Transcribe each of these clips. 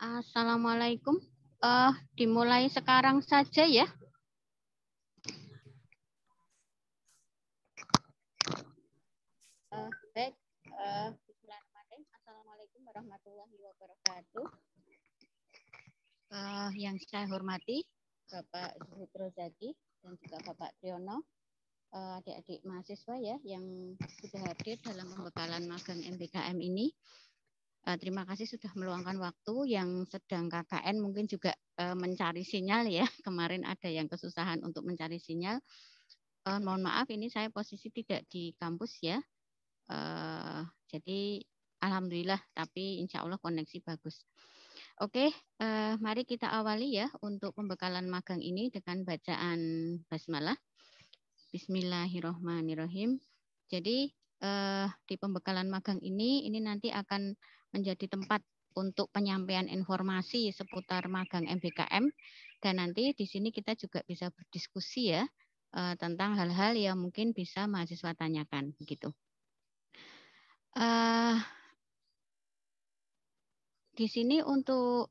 Assalamualaikum. Uh, dimulai sekarang saja ya. Uh, baik. Uh, Bismillahirrahmanirrahim. Assalamualaikum warahmatullahi wabarakatuh. Uh, yang saya hormati Bapak Zuhutro Zaki dan juga Bapak Triono, adik-adik uh, mahasiswa ya yang sudah hadir dalam pembekalan magang MBKM ini. Uh, terima kasih sudah meluangkan waktu yang sedang KKN mungkin juga uh, mencari sinyal ya. Kemarin ada yang kesusahan untuk mencari sinyal. Uh, mohon maaf ini saya posisi tidak di kampus ya. Uh, jadi alhamdulillah tapi insya Allah koneksi bagus. Oke, uh, mari kita awali ya untuk pembekalan magang ini dengan bacaan basmalah. Bismillahirrohmanirrohim. Jadi uh, di pembekalan magang ini, ini nanti akan menjadi tempat untuk penyampaian informasi seputar magang MBKM dan nanti di sini kita juga bisa berdiskusi ya eh, tentang hal-hal yang mungkin bisa mahasiswa tanyakan begitu. Uh, eh, di sini untuk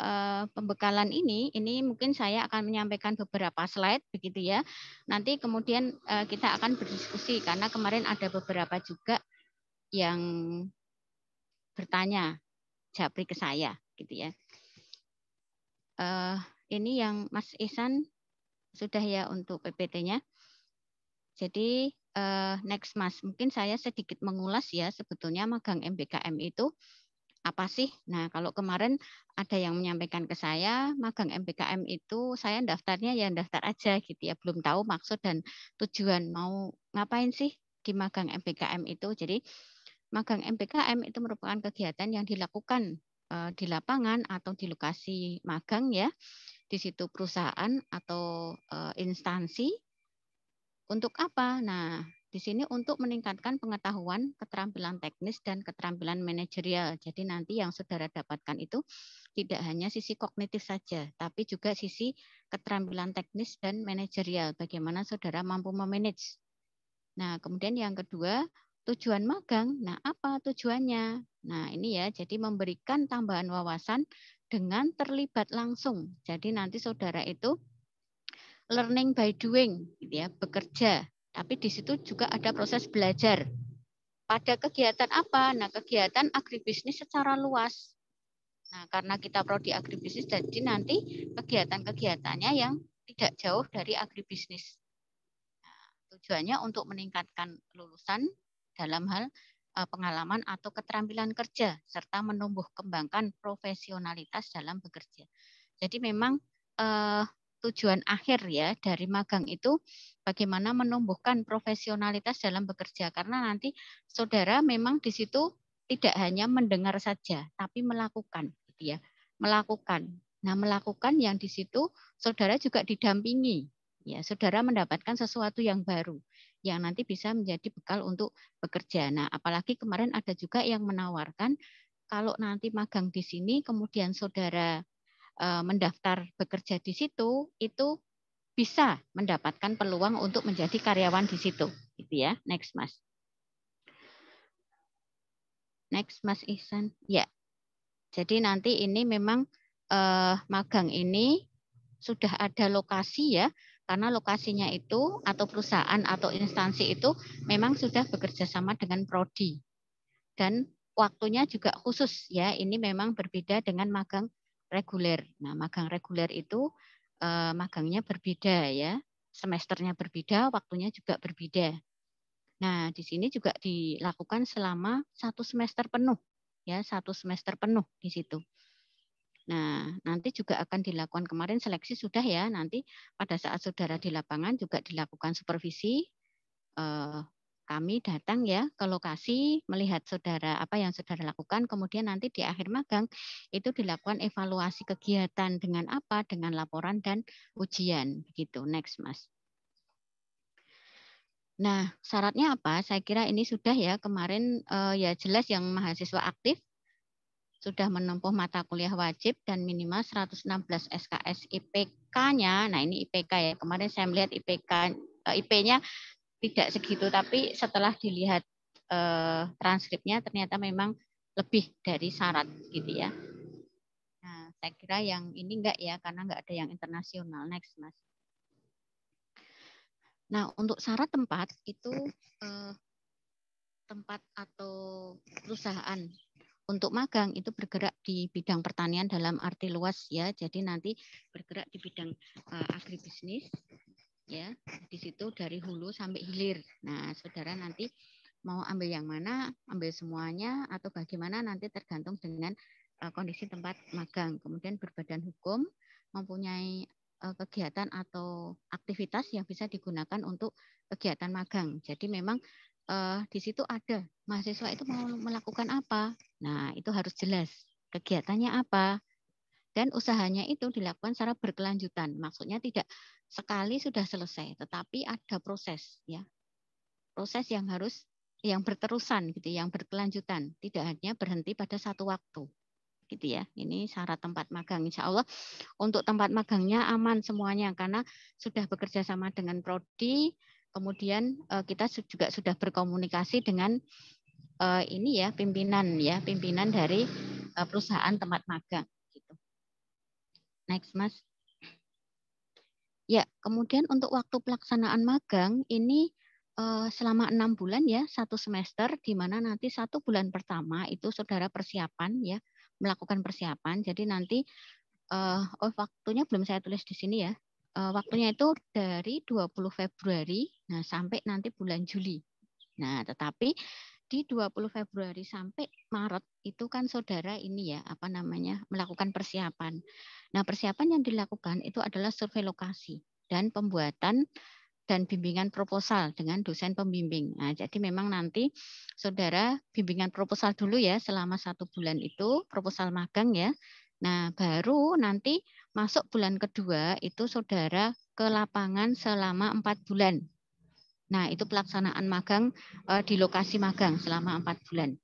uh, pembekalan ini, ini mungkin saya akan menyampaikan beberapa slide begitu ya. Nanti kemudian uh, kita akan berdiskusi karena kemarin ada beberapa juga yang bertanya Japri ke saya gitu ya. Uh, ini yang Mas Ihsan sudah ya untuk PPT-nya. Jadi uh, next Mas, mungkin saya sedikit mengulas ya sebetulnya magang MBKM itu apa sih? Nah, kalau kemarin ada yang menyampaikan ke saya, magang MBKM itu saya daftarnya ya daftar aja gitu ya, belum tahu maksud dan tujuan mau ngapain sih di magang MBKM itu. Jadi Magang MPKM itu merupakan kegiatan yang dilakukan eh, di lapangan atau di lokasi magang ya. Di situ perusahaan atau eh, instansi untuk apa? Nah, di sini untuk meningkatkan pengetahuan, keterampilan teknis dan keterampilan manajerial. Jadi nanti yang saudara dapatkan itu tidak hanya sisi kognitif saja, tapi juga sisi keterampilan teknis dan manajerial. Bagaimana saudara mampu memanage. Nah, kemudian yang kedua, tujuan magang. Nah, apa tujuannya? Nah, ini ya, jadi memberikan tambahan wawasan dengan terlibat langsung. Jadi nanti saudara itu learning by doing, gitu ya, bekerja. Tapi di situ juga ada proses belajar. Pada kegiatan apa? Nah, kegiatan agribisnis secara luas. Nah, karena kita prodi agribisnis, jadi nanti kegiatan-kegiatannya yang tidak jauh dari agribisnis. Nah, tujuannya untuk meningkatkan lulusan dalam hal eh, pengalaman atau keterampilan kerja serta menumbuh kembangkan profesionalitas dalam bekerja. Jadi memang eh, tujuan akhir ya dari magang itu bagaimana menumbuhkan profesionalitas dalam bekerja karena nanti saudara memang di situ tidak hanya mendengar saja tapi melakukan gitu ya. Melakukan. Nah, melakukan yang di situ saudara juga didampingi Ya, saudara mendapatkan sesuatu yang baru yang nanti bisa menjadi bekal untuk bekerja. Nah, apalagi kemarin ada juga yang menawarkan kalau nanti magang di sini kemudian saudara e, mendaftar bekerja di situ itu bisa mendapatkan peluang untuk menjadi karyawan di situ, gitu ya. Next, Mas. Next, Mas Ihsan. Ya. Jadi nanti ini memang eh, magang ini sudah ada lokasi ya, karena lokasinya itu atau perusahaan atau instansi itu memang sudah bekerja sama dengan prodi dan waktunya juga khusus ya ini memang berbeda dengan magang reguler nah magang reguler itu eh, magangnya berbeda ya semesternya berbeda waktunya juga berbeda nah di sini juga dilakukan selama satu semester penuh ya satu semester penuh di situ Nah, nanti juga akan dilakukan kemarin seleksi sudah ya. Nanti pada saat saudara di lapangan juga dilakukan supervisi. Eh, kami datang ya ke lokasi melihat saudara apa yang saudara lakukan. Kemudian nanti di akhir magang itu dilakukan evaluasi kegiatan dengan apa, dengan laporan dan ujian. Begitu. Next, Mas. Nah, syaratnya apa? Saya kira ini sudah ya kemarin eh, ya jelas yang mahasiswa aktif sudah menempuh mata kuliah wajib dan minimal 116 SKS IPK-nya. Nah, ini IPK ya. Kemarin saya melihat IPK eh, IP-nya tidak segitu tapi setelah dilihat eh, transkripnya ternyata memang lebih dari syarat gitu ya. Nah, saya kira yang ini enggak ya karena enggak ada yang internasional. Next, Mas. Nah, untuk syarat tempat itu eh, tempat atau perusahaan untuk magang itu bergerak di bidang pertanian dalam arti luas ya. Jadi nanti bergerak di bidang uh, agribisnis ya. Di situ dari hulu sampai hilir. Nah, Saudara nanti mau ambil yang mana, ambil semuanya atau bagaimana nanti tergantung dengan uh, kondisi tempat magang. Kemudian berbadan hukum mempunyai uh, kegiatan atau aktivitas yang bisa digunakan untuk kegiatan magang. Jadi memang uh, di situ ada mahasiswa itu mau melakukan apa. Nah, itu harus jelas kegiatannya apa dan usahanya itu dilakukan secara berkelanjutan. Maksudnya tidak sekali sudah selesai, tetapi ada proses ya. Proses yang harus yang berterusan gitu, yang berkelanjutan, tidak hanya berhenti pada satu waktu gitu ya. Ini syarat tempat magang. Insya Allah untuk tempat magangnya aman semuanya karena sudah bekerja sama dengan prodi, Kemudian eh, kita juga sudah berkomunikasi dengan eh, ini ya pimpinan ya pimpinan dari eh, perusahaan tempat magang. Gitu. Next mas. Ya kemudian untuk waktu pelaksanaan magang ini selama enam bulan ya satu semester di mana nanti satu bulan pertama itu saudara persiapan ya melakukan persiapan jadi nanti oh waktunya belum saya tulis di sini ya Eh, waktunya itu dari 20 Februari nah sampai nanti bulan Juli. Nah, tetapi di 20 Februari sampai Maret itu kan saudara ini ya apa namanya melakukan persiapan. Nah, persiapan yang dilakukan itu adalah survei lokasi dan pembuatan dan bimbingan proposal dengan dosen pembimbing. Nah, jadi memang nanti saudara bimbingan proposal dulu ya selama satu bulan itu proposal magang ya Nah, baru nanti masuk bulan kedua itu saudara ke lapangan selama empat bulan. Nah, itu pelaksanaan magang eh, di lokasi magang selama empat bulan.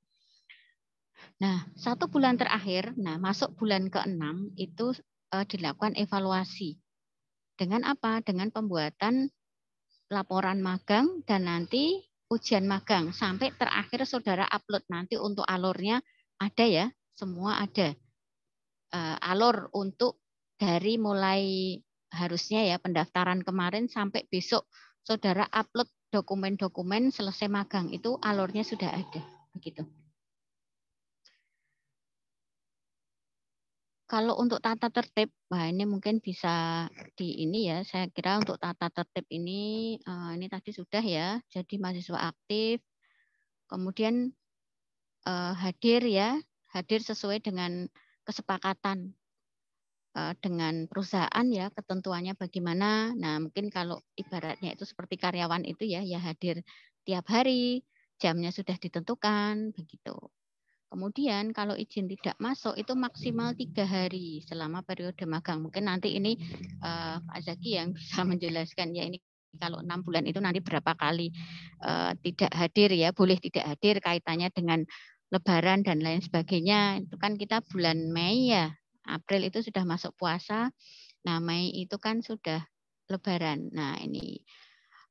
Nah, satu bulan terakhir, nah masuk bulan keenam itu eh, dilakukan evaluasi. Dengan apa? Dengan pembuatan laporan magang dan nanti ujian magang sampai terakhir saudara upload nanti untuk alurnya ada ya, semua ada uh, alur untuk dari mulai harusnya ya pendaftaran kemarin sampai besok saudara upload dokumen-dokumen selesai magang itu alurnya sudah ada begitu. Kalau untuk tata tertib, wah ini mungkin bisa di ini ya. Saya kira untuk tata tertib ini eh, ini tadi sudah ya. Jadi mahasiswa aktif, kemudian eh, hadir ya, hadir sesuai dengan kesepakatan eh, dengan perusahaan ya ketentuannya bagaimana. Nah, mungkin kalau ibaratnya itu seperti karyawan itu ya ya hadir tiap hari, jamnya sudah ditentukan begitu. Kemudian kalau izin tidak masuk itu maksimal tiga hari selama periode magang. Mungkin nanti ini uh, Pak Zaki yang bisa menjelaskan ya ini kalau enam bulan itu nanti berapa kali uh, tidak hadir ya boleh tidak hadir kaitannya dengan Lebaran dan lain sebagainya. Itu kan kita bulan Mei ya. April itu sudah masuk puasa. Nah, Mei itu kan sudah Lebaran. Nah, ini.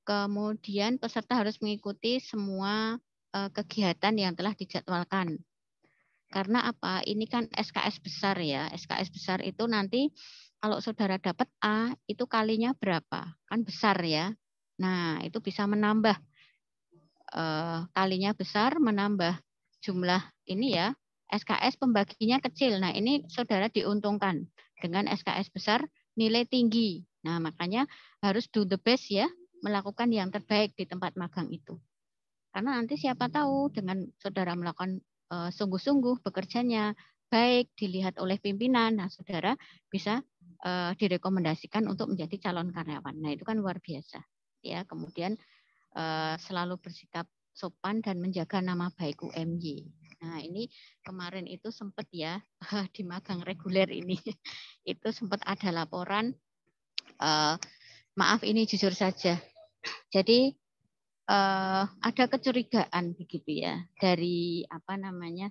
Kemudian peserta harus mengikuti semua eh, kegiatan yang telah dijadwalkan. Karena apa? Ini kan SKS besar ya. SKS besar itu nanti kalau saudara dapat A itu kalinya berapa? Kan besar ya. Nah, itu bisa menambah eh, kalinya besar menambah jumlah ini ya, SKS pembaginya kecil. Nah, ini saudara diuntungkan dengan SKS besar nilai tinggi. Nah, makanya harus do the best ya, melakukan yang terbaik di tempat magang itu. Karena nanti siapa tahu dengan saudara melakukan eh, sungguh-sungguh bekerjanya baik dilihat oleh pimpinan, nah saudara bisa uh, direkomendasikan untuk menjadi calon karyawan. Nah itu kan luar biasa, ya. Kemudian uh, selalu bersikap sopan dan menjaga nama baik UMY. Nah, ini kemarin itu sempat ya di magang reguler ini itu sempat ada laporan uh, maaf ini jujur saja. Jadi uh, ada kecurigaan begitu ya dari apa namanya?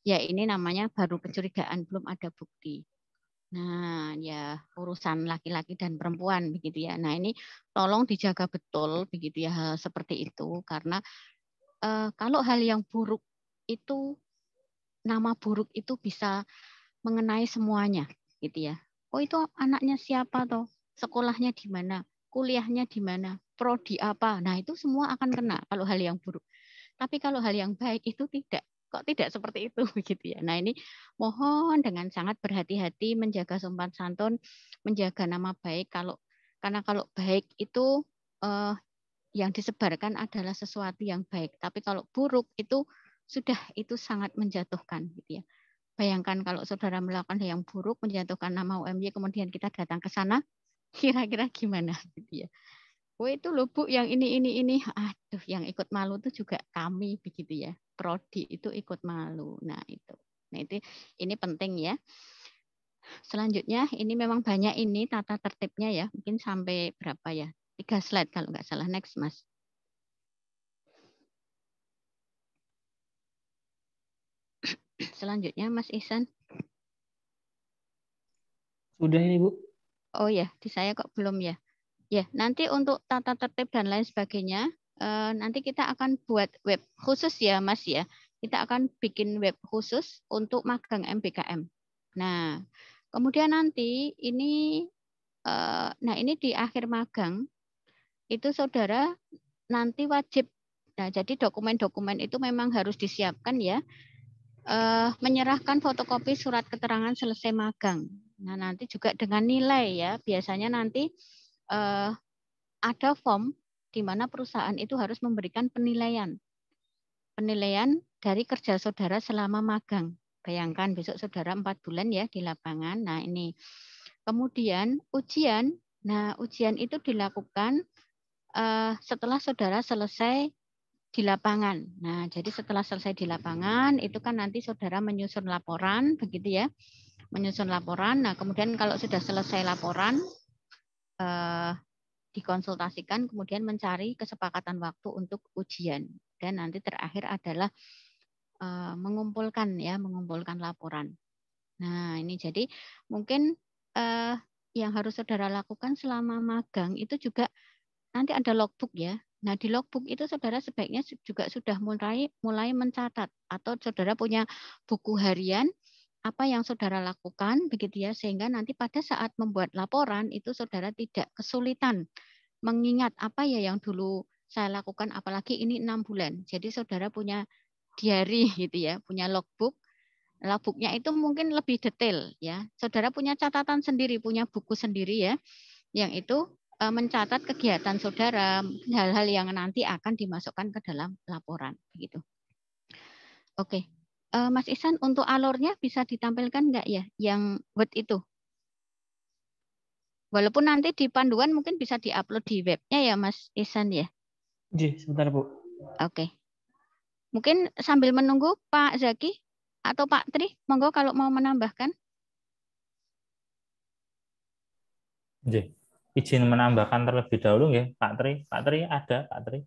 Ya ini namanya baru kecurigaan belum ada bukti. Nah, ya urusan laki-laki dan perempuan begitu ya. Nah, ini tolong dijaga betul begitu ya hal seperti itu karena eh, kalau hal yang buruk itu nama buruk itu bisa mengenai semuanya gitu ya. Oh, itu anaknya siapa toh? Sekolahnya di mana? Kuliahnya di mana? Prodi apa? Nah, itu semua akan kena kalau hal yang buruk. Tapi kalau hal yang baik itu tidak kok tidak seperti itu begitu ya. Nah ini mohon dengan sangat berhati-hati menjaga sumpah santun, menjaga nama baik kalau karena kalau baik itu eh, yang disebarkan adalah sesuatu yang baik, tapi kalau buruk itu sudah itu sangat menjatuhkan gitu ya. Bayangkan kalau saudara melakukan yang buruk menjatuhkan nama UMY kemudian kita datang ke sana kira-kira gimana gitu ya. Kue oh, itu loh Bu yang ini ini ini. Aduh, yang ikut malu itu juga kami begitu ya. Prodi itu ikut malu. Nah, itu. Nah, itu ini penting ya. Selanjutnya ini memang banyak ini tata tertibnya ya. Mungkin sampai berapa ya? Tiga slide kalau nggak salah. Next, Mas. Selanjutnya Mas Ihsan. Sudah ini Bu. Oh ya, di saya kok belum ya. Ya, nanti untuk tata tertib dan lain sebagainya, eh, nanti kita akan buat web khusus ya, Mas ya. Kita akan bikin web khusus untuk magang MBKM. Nah, kemudian nanti ini, eh, nah ini di akhir magang itu saudara nanti wajib. Nah, jadi dokumen-dokumen itu memang harus disiapkan ya. Eh, menyerahkan fotokopi surat keterangan selesai magang. Nah, nanti juga dengan nilai ya. Biasanya nanti uh, ada form di mana perusahaan itu harus memberikan penilaian. Penilaian dari kerja saudara selama magang. Bayangkan besok saudara empat bulan ya di lapangan. Nah ini. Kemudian ujian. Nah ujian itu dilakukan uh, setelah saudara selesai di lapangan. Nah, jadi setelah selesai di lapangan, itu kan nanti saudara menyusun laporan, begitu ya, menyusun laporan. Nah, kemudian kalau sudah selesai laporan, eh, dikonsultasikan, kemudian mencari kesepakatan waktu untuk ujian. Dan nanti terakhir adalah eh, mengumpulkan ya, mengumpulkan laporan. Nah, ini jadi mungkin eh, yang harus saudara lakukan selama magang itu juga nanti ada logbook ya. Nah, di logbook itu saudara sebaiknya juga sudah mulai mulai mencatat atau saudara punya buku harian apa yang saudara lakukan begitu ya sehingga nanti pada saat membuat laporan itu saudara tidak kesulitan mengingat apa ya yang dulu saya lakukan apalagi ini enam bulan jadi saudara punya diary gitu ya punya logbook logbooknya itu mungkin lebih detail ya saudara punya catatan sendiri punya buku sendiri ya yang itu e, mencatat kegiatan saudara hal-hal yang nanti akan dimasukkan ke dalam laporan begitu oke Uh, Mas Isan, untuk alurnya bisa ditampilkan nggak ya yang word itu? Walaupun nanti di panduan mungkin bisa diupload di webnya ya Mas Isan ya? Ji, iya, sebentar Bu. Oke. Okay. Mungkin sambil menunggu Pak Zaki atau Pak Tri, monggo kalau mau menambahkan. Ji, izin menambahkan terlebih dahulu ya Pak Tri. Pak Tri ada, Pak Tri.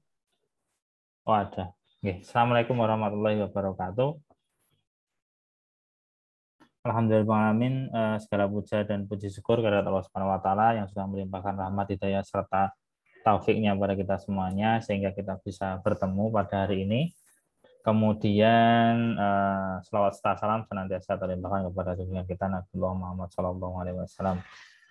Oh ada. Oke. Assalamualaikum warahmatullahi wabarakatuh. Alhamdulillah eh, segala puja dan puji syukur kepada Allah Subhanahu wa taala yang sudah melimpahkan rahmat hidayah serta taufiknya kepada kita semuanya sehingga kita bisa bertemu pada hari ini. Kemudian eh, selawat serta salam senantiasa terlimpahkan kepada junjungan kita nabi Muhammad SAW. alaihi wasallam.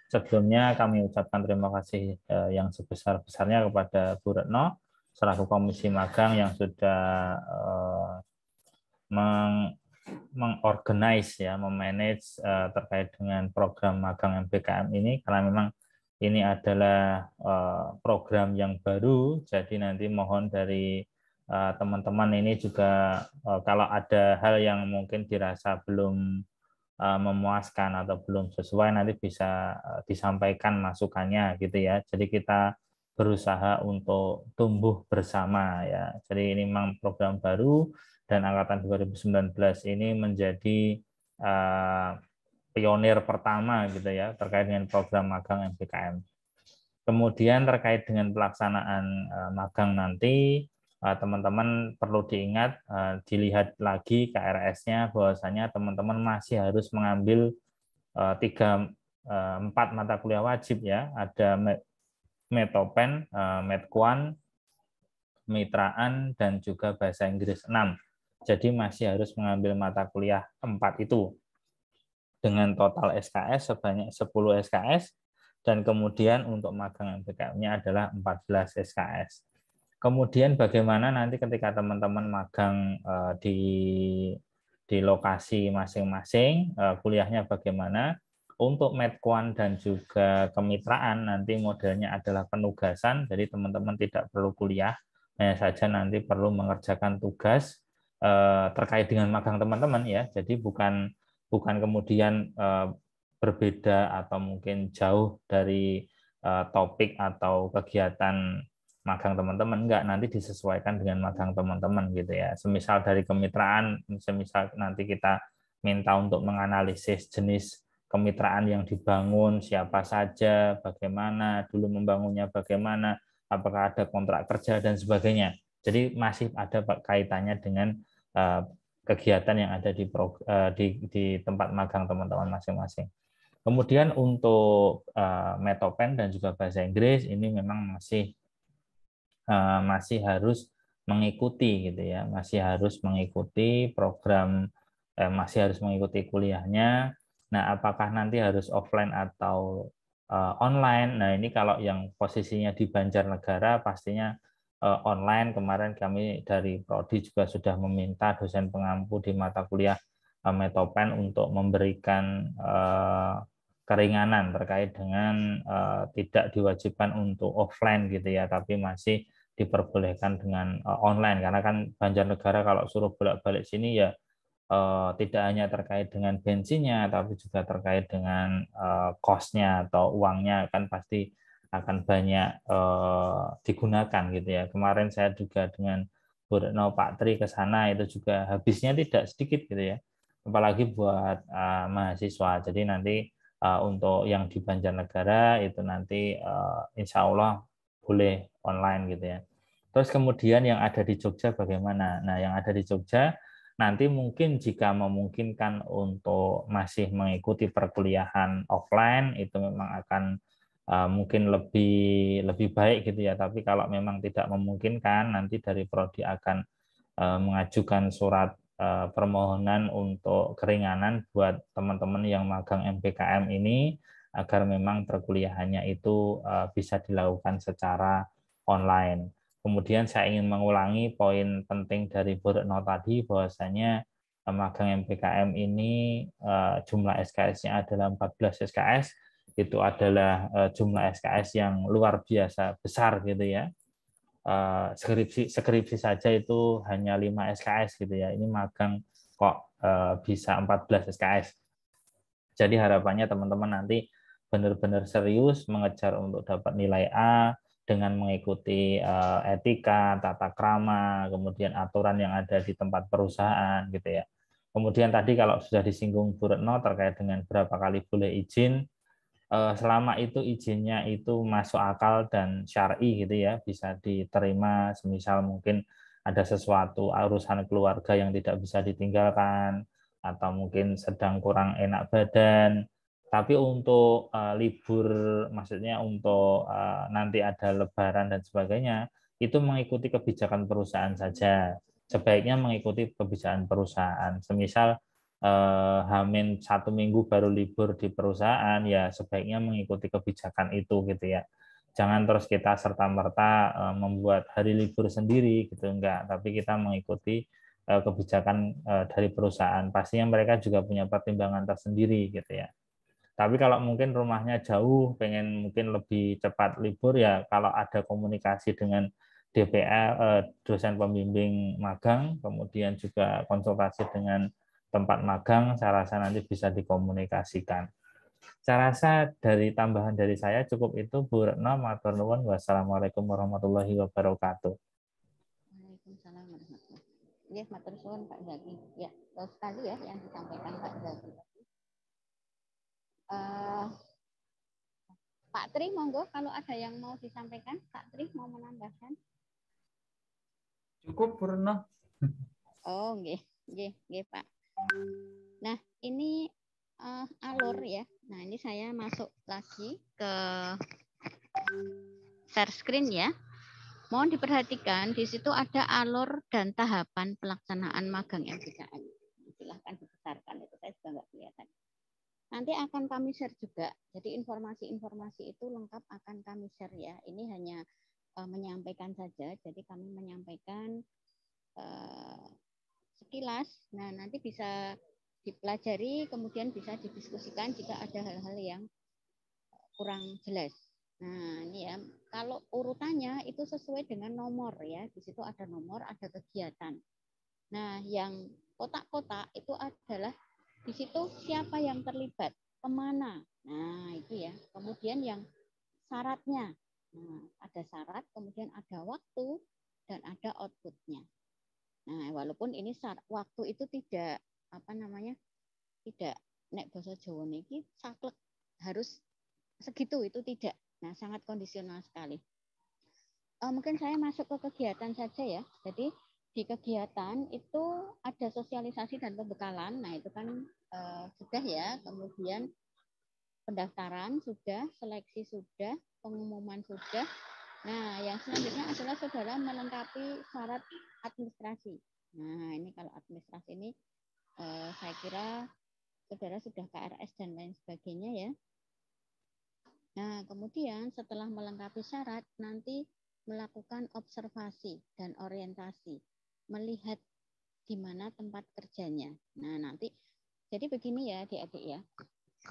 Sebelumnya kami ucapkan terima kasih eh, yang sebesar-besarnya kepada Bu Retno selaku komisi magang yang sudah eh, meng mengorganize ya, memanage uh, terkait dengan program magang Mbkm ini karena memang ini adalah uh, program yang baru, jadi nanti mohon dari eh, teman-teman uh, ini juga uh, kalau ada hal yang mungkin dirasa belum uh, memuaskan atau belum sesuai nanti bisa disampaikan masukannya gitu ya. Jadi kita berusaha untuk tumbuh bersama ya. Jadi ini memang program baru dan angkatan 2019 ini menjadi eh, pionir pertama gitu ya terkait dengan program magang Mbkm. Kemudian terkait dengan pelaksanaan eh, magang nanti eh, teman-teman perlu diingat dilihat lagi KRS-nya bahwasanya teman-teman masih harus mengambil tiga empat mata kuliah wajib ya ada metopen, Medquan, mitraan dan juga bahasa Inggris 6 jadi masih harus mengambil mata kuliah 4 itu dengan total SKS sebanyak 10 SKS dan kemudian untuk magang MPKM-nya adalah 14 SKS. Kemudian bagaimana nanti ketika teman-teman magang eh, di di lokasi masing-masing, eh, kuliahnya bagaimana? Untuk medkuan dan juga kemitraan nanti modelnya adalah penugasan, jadi teman-teman tidak perlu kuliah, hanya saja nanti perlu mengerjakan tugas Eh, terkait dengan magang teman-teman ya. Jadi bukan bukan kemudian eh, berbeda atau mungkin jauh dari eh, topik atau kegiatan magang teman-teman enggak nanti disesuaikan dengan magang teman-teman gitu ya. Semisal dari kemitraan, semisal nanti kita minta untuk menganalisis jenis kemitraan yang dibangun, siapa saja, bagaimana, dulu membangunnya bagaimana, apakah ada kontrak kerja dan sebagainya. Jadi masih ada kaitannya dengan Eh, kegiatan yang ada di, eh, di, di tempat magang teman-teman masing-masing. Kemudian untuk eh, metopen dan juga bahasa Inggris ini memang masih masih harus mengikuti gitu ya, masih harus mengikuti program masih harus mengikuti kuliahnya. Nah, apakah nanti harus offline atau online? Nah, ini kalau yang posisinya di Banjarnegara pastinya Eh, online kemarin kami dari prodi juga sudah meminta dosen pengampu di mata kuliah eh, metopen untuk memberikan eh, keringanan terkait dengan tidak diwajibkan untuk offline gitu ya tapi masih diperbolehkan dengan online karena kan Banjarnegara kalau suruh bolak-balik sini ya tidak hanya terkait dengan bensinnya, tapi juga terkait dengan kosnya atau uangnya kan pasti akan banyak eh, digunakan gitu ya. Kemarin saya juga dengan Bu Retno Pak Tri ke sana itu juga habisnya tidak sedikit gitu ya. Apalagi buat eh, mahasiswa. Jadi nanti eh, untuk yang di Banjarnegara itu nanti eh, insya Allah boleh online gitu ya. Terus kemudian yang ada di Jogja bagaimana? Nah yang ada di Jogja nanti mungkin jika memungkinkan untuk masih mengikuti perkuliahan offline itu memang akan Eh, mungkin lebih lebih baik gitu ya. Tapi kalau memang tidak memungkinkan, nanti dari prodi akan eh, mengajukan surat eh, permohonan untuk keringanan buat teman-teman yang magang MPKM ini agar memang perkuliahannya itu bisa dilakukan secara online. Kemudian saya ingin mengulangi poin penting dari Bu Retno tadi bahwasanya magang MPKM ini jumlah SKS-nya adalah 14 SKS itu adalah eh, jumlah SKS yang luar biasa besar gitu ya. Eh, skripsi skripsi saja itu hanya 5 SKS gitu ya. Ini magang kok eh, bisa 14 SKS. Jadi harapannya teman-teman nanti benar-benar serius mengejar untuk dapat nilai A dengan mengikuti etika, tata krama, kemudian aturan yang ada di tempat perusahaan gitu ya. Kemudian tadi kalau sudah disinggung Bu Retno terkait dengan berapa kali boleh izin, Eh, selama itu izinnya itu masuk akal dan syari gitu ya bisa diterima semisal mungkin ada sesuatu urusan keluarga yang tidak bisa ditinggalkan atau mungkin sedang kurang enak badan tapi untuk uh, libur maksudnya untuk uh, nanti ada lebaran dan sebagainya itu mengikuti kebijakan perusahaan saja sebaiknya mengikuti kebijakan perusahaan semisal eh, Hamin satu minggu baru libur di perusahaan, ya sebaiknya mengikuti kebijakan itu gitu ya. Jangan terus kita serta merta eh, membuat hari libur sendiri gitu enggak, tapi kita mengikuti eh, kebijakan eh, dari perusahaan. Pastinya mereka juga punya pertimbangan tersendiri gitu ya. Tapi kalau mungkin rumahnya jauh, pengen mungkin lebih cepat libur ya kalau ada komunikasi dengan DPR, eh, dosen pembimbing magang, kemudian juga konsultasi dengan tempat magang, saya rasa nanti bisa dikomunikasikan. Saya rasa dari tambahan dari saya cukup itu Bu Retno, matur nuwun. Wassalamualaikum warahmatullahi wabarakatuh. Waalaikumsalam warahmatullahi wabarakatuh. Ya, matur nuwun Pak Zaki. Ya, betul sekali ya yang disampaikan Pak Zaki. Uh, Pak Tri, monggo kalau ada yang mau disampaikan, Pak Tri mau menambahkan. Cukup, Purno. Oh, nggih, nggih, nggih, Pak. Nah, ini uh, alur ya. Nah, ini saya masuk lagi ke share screen ya. Mohon diperhatikan di situ ada alur dan tahapan pelaksanaan magang MBKM. Silahkan dibesarkan itu saya juga nggak kelihatan. Nanti akan kami share juga. Jadi informasi-informasi itu lengkap akan kami share ya. Ini hanya uh, menyampaikan saja. Jadi kami menyampaikan uh, sekilas. Nah, nanti bisa dipelajari, kemudian bisa didiskusikan jika ada hal-hal yang eh, kurang jelas. Nah, ini ya, kalau urutannya itu sesuai dengan nomor ya. Di situ ada nomor, ada kegiatan. Nah, yang kotak-kotak itu adalah di situ siapa yang terlibat, kemana. Nah, itu ya. Kemudian yang syaratnya. Nah, ada syarat, kemudian ada waktu, dan ada outputnya. Nah, walaupun ini saat waktu itu tidak apa namanya? tidak naik bahasa Jawa niki saklek harus segitu itu tidak. Nah, sangat kondisional sekali. E, mungkin saya masuk ke kegiatan saja ya. Jadi di kegiatan itu ada sosialisasi dan pembekalan. Nah, itu kan e, sudah ya. Kemudian pendaftaran sudah, seleksi sudah, pengumuman sudah, Nah, yang selanjutnya adalah saudara melengkapi syarat administrasi. Nah, ini kalau administrasi ini eh, saya kira saudara sudah KRS dan lain sebagainya ya. Nah, kemudian setelah melengkapi syarat, nanti melakukan observasi dan orientasi, melihat di mana tempat kerjanya. Nah, nanti jadi begini ya adik-adik ya.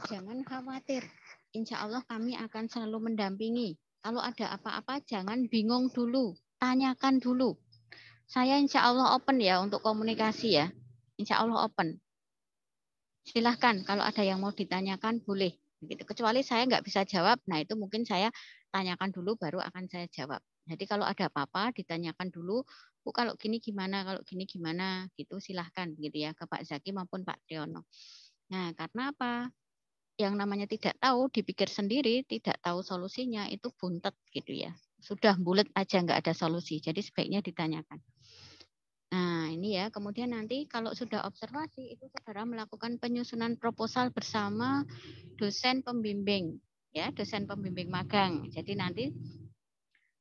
Jangan khawatir. Insya Allah kami akan selalu mendampingi kalau ada apa-apa jangan bingung dulu, tanyakan dulu. Saya insya Allah open ya untuk komunikasi ya. Insya Allah open. Silahkan kalau ada yang mau ditanyakan boleh. gitu Kecuali saya nggak bisa jawab, nah itu mungkin saya tanyakan dulu baru akan saya jawab. Jadi kalau ada apa-apa ditanyakan dulu, Bu kalau gini gimana, kalau gini gimana, gitu silahkan gitu ya ke Pak Zaki maupun Pak Triono. Nah karena apa? yang namanya tidak tahu, dipikir sendiri, tidak tahu solusinya, itu buntet gitu ya. Sudah bulat aja nggak ada solusi, jadi sebaiknya ditanyakan. Nah, ini ya. Kemudian nanti kalau sudah observasi itu saudara melakukan penyusunan proposal bersama dosen pembimbing, ya, dosen pembimbing magang. Jadi nanti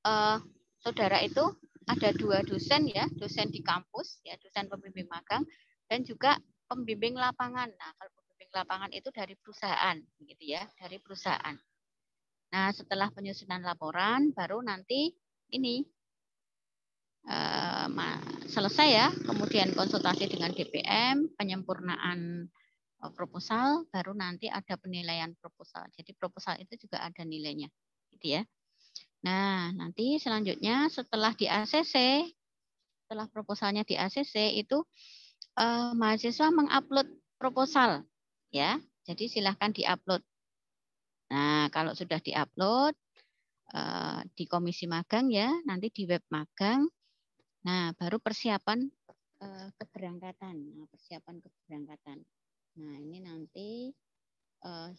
eh, saudara itu ada dua dosen ya, dosen di kampus ya, dosen pembimbing magang dan juga pembimbing lapangan. Nah, kalau di lapangan itu dari perusahaan, gitu ya, dari perusahaan. Nah, setelah penyusunan laporan, baru nanti ini uh, selesai ya, kemudian konsultasi dengan DPM, penyempurnaan eh, proposal, baru nanti ada penilaian proposal. Jadi proposal itu juga ada nilainya, gitu ya. Nah, nanti selanjutnya setelah di ACC, setelah proposalnya di ACC itu eh, mahasiswa mengupload proposal ya. Jadi silahkan diupload. Nah, kalau sudah diupload eh, di komisi magang ya, nanti di web magang. Nah, baru persiapan eh, keberangkatan. Nah, persiapan keberangkatan. Nah, ini nanti eh,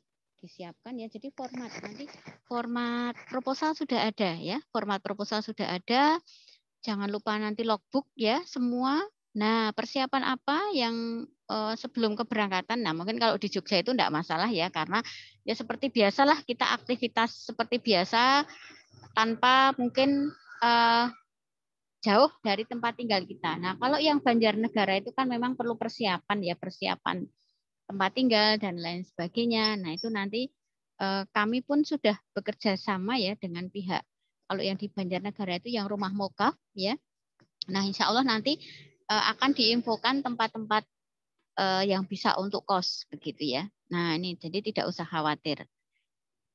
disiapkan ya. Jadi format nanti format proposal sudah ada ya. Format proposal sudah ada. Jangan lupa nanti logbook ya semua. Nah, persiapan apa yang uh, sebelum keberangkatan. Nah, mungkin kalau di Jogja itu tidak masalah ya karena ya seperti biasalah kita aktivitas seperti biasa tanpa mungkin uh, jauh dari tempat tinggal kita. Nah, kalau yang Banjarnegara itu kan memang perlu persiapan ya, persiapan tempat tinggal dan lain sebagainya. Nah, itu nanti uh, kami pun sudah bekerja sama ya dengan pihak kalau yang di Banjarnegara itu yang rumah mokaf ya. Nah, insya Allah nanti akan diinfokan tempat-tempat uh, yang bisa untuk kos begitu ya. Nah, ini jadi tidak usah khawatir.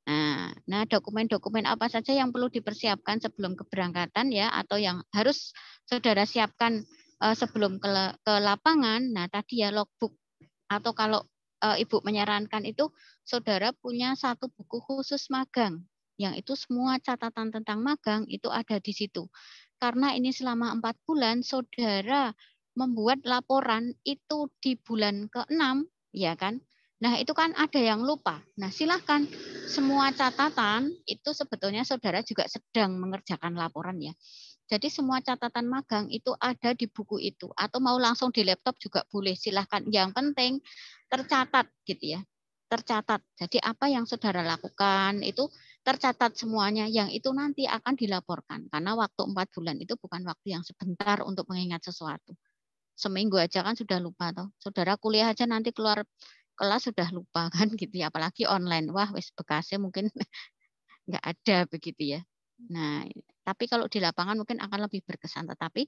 Nah, nah dokumen-dokumen apa saja yang perlu dipersiapkan sebelum keberangkatan ya atau yang harus saudara siapkan uh, sebelum ke, ke lapangan. Nah, tadi ya logbook atau kalau uh, Ibu menyarankan itu saudara punya satu buku khusus magang yang itu semua catatan tentang magang itu ada di situ. Karena ini selama empat bulan saudara membuat laporan itu di bulan ke-6, ya kan? Nah, itu kan ada yang lupa. Nah, silahkan semua catatan itu sebetulnya saudara juga sedang mengerjakan laporan ya. Jadi semua catatan magang itu ada di buku itu atau mau langsung di laptop juga boleh. Silahkan. Yang penting tercatat gitu ya. Tercatat. Jadi apa yang saudara lakukan itu tercatat semuanya yang itu nanti akan dilaporkan karena waktu empat bulan itu bukan waktu yang sebentar untuk mengingat sesuatu seminggu aja kan sudah lupa toh. Saudara kuliah aja nanti keluar kelas sudah lupa kan gitu ya apalagi online wah wes bekasnya mungkin nggak ada begitu ya nah tapi kalau di lapangan mungkin akan lebih berkesan tetapi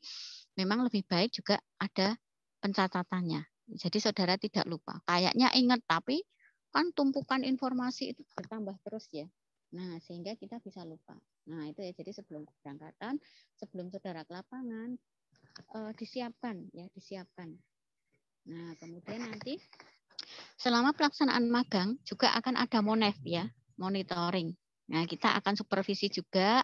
memang lebih baik juga ada pencatatannya jadi saudara tidak lupa kayaknya ingat tapi kan tumpukan informasi itu bertambah terus ya nah sehingga kita bisa lupa nah itu ya jadi sebelum keberangkatan sebelum saudara ke lapangan uh, disiapkan ya disiapkan. Nah kemudian nanti selama pelaksanaan magang juga akan ada monef ya monitoring. Nah kita akan supervisi juga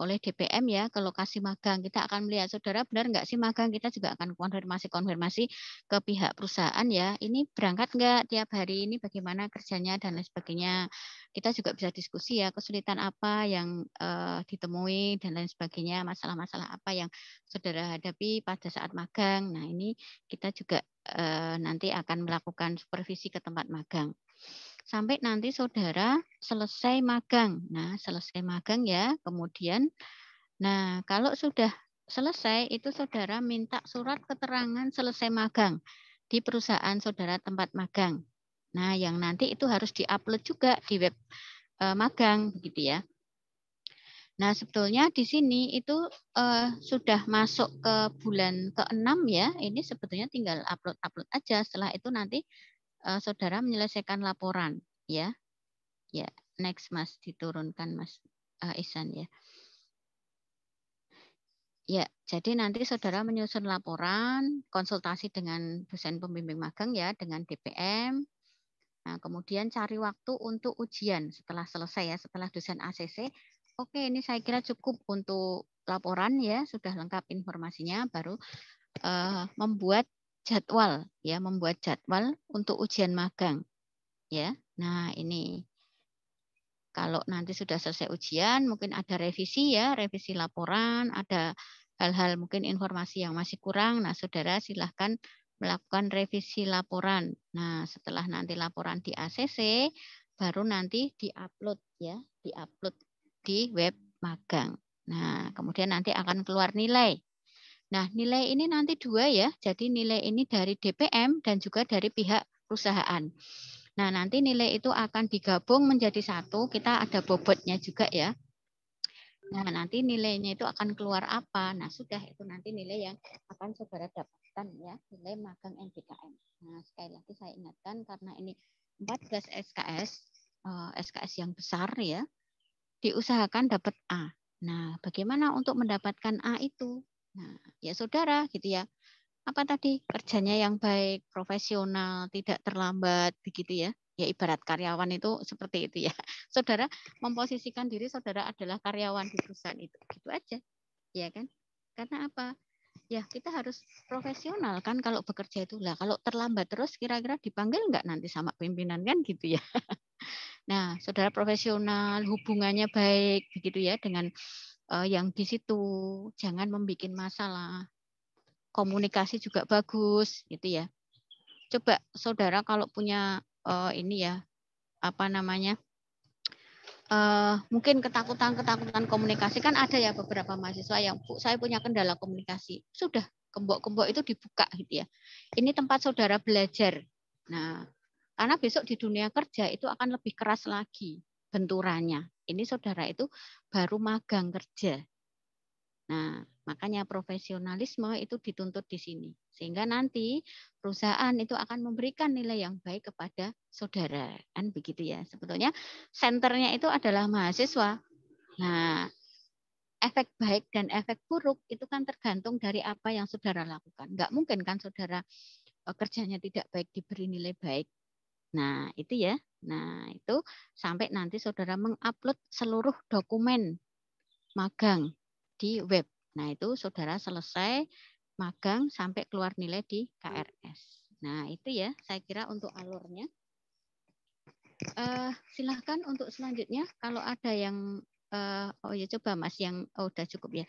oleh DPM ya ke lokasi magang. Kita akan melihat saudara benar nggak sih magang kita juga akan konfirmasi-konfirmasi ke pihak perusahaan ya. Ini berangkat nggak tiap hari ini bagaimana kerjanya dan lain sebagainya. Kita juga bisa diskusi ya kesulitan apa yang uh, ditemui dan lain sebagainya, masalah-masalah apa yang saudara hadapi pada saat magang. Nah ini kita juga uh, nanti akan melakukan supervisi ke tempat magang sampai nanti saudara selesai magang. Nah, selesai magang ya, kemudian nah kalau sudah selesai itu saudara minta surat keterangan selesai magang di perusahaan saudara tempat magang. Nah, yang nanti itu harus diupload juga di web e, magang begitu ya. Nah, sebetulnya di sini itu eh, sudah masuk ke bulan ke-6 ya. Ini sebetulnya tinggal upload-upload aja. Setelah itu nanti uh, saudara menyelesaikan laporan, ya. Ya, next Mas diturunkan Mas uh, eh, Isan ya. Ya, jadi nanti saudara menyusun laporan, konsultasi dengan dosen pembimbing magang ya, dengan DPM. Nah, kemudian cari waktu untuk ujian setelah selesai ya, setelah dosen ACC. Oke, ini saya kira cukup untuk laporan ya, sudah lengkap informasinya, baru uh, membuat jadwal ya membuat jadwal untuk ujian magang ya nah ini kalau nanti sudah selesai ujian mungkin ada revisi ya revisi laporan ada hal-hal mungkin informasi yang masih kurang nah saudara silahkan melakukan revisi laporan nah setelah nanti laporan di ACC baru nanti diupload ya diupload di web magang nah kemudian nanti akan keluar nilai Nah, nilai ini nanti dua ya. Jadi nilai ini dari DPM dan juga dari pihak perusahaan. Nah, nanti nilai itu akan digabung menjadi satu. Kita ada bobotnya juga ya. Nah, nanti nilainya itu akan keluar apa? Nah, sudah itu nanti nilai yang akan saudara dapatkan ya, nilai magang MBKM Nah, sekali lagi saya ingatkan karena ini 14 SKS, SKS yang besar ya, diusahakan dapat A. Nah, bagaimana untuk mendapatkan A itu? Nah, ya saudara gitu ya. Apa tadi? Kerjanya yang baik, profesional, tidak terlambat begitu ya. Ya ibarat karyawan itu seperti itu ya. Saudara memposisikan diri saudara adalah karyawan di perusahaan itu. Gitu aja. Ya kan? Karena apa? Ya kita harus profesional kan kalau bekerja itu lah. Kalau terlambat terus kira-kira dipanggil enggak nanti sama pimpinan kan gitu ya. Nah, saudara profesional, hubungannya baik begitu ya dengan uh, yang di situ. Jangan membuat masalah. Komunikasi juga bagus, gitu ya. Coba saudara kalau punya uh, ini ya, apa namanya? Uh, mungkin ketakutan-ketakutan komunikasi kan ada ya beberapa mahasiswa yang bu, saya punya kendala komunikasi. Sudah kembok-kembok itu dibuka gitu ya. Ini tempat saudara belajar. Nah, karena besok di dunia kerja itu akan lebih keras lagi benturannya ini saudara itu baru magang kerja. Nah, makanya profesionalisme itu dituntut di sini. Sehingga nanti perusahaan itu akan memberikan nilai yang baik kepada saudara. Kan begitu ya. Sebetulnya senternya itu adalah mahasiswa. Nah, efek baik dan efek buruk itu kan tergantung dari apa yang saudara lakukan. Enggak mungkin kan saudara eh, kerjanya tidak baik diberi nilai baik. Nah, itu ya. Nah, itu sampai nanti saudara mengupload seluruh dokumen magang di web. Nah, itu saudara selesai magang sampai keluar nilai di KRS. Nah, itu ya saya kira untuk alurnya. Uh, silahkan untuk selanjutnya kalau ada yang uh, oh ya coba Mas yang oh udah cukup ya.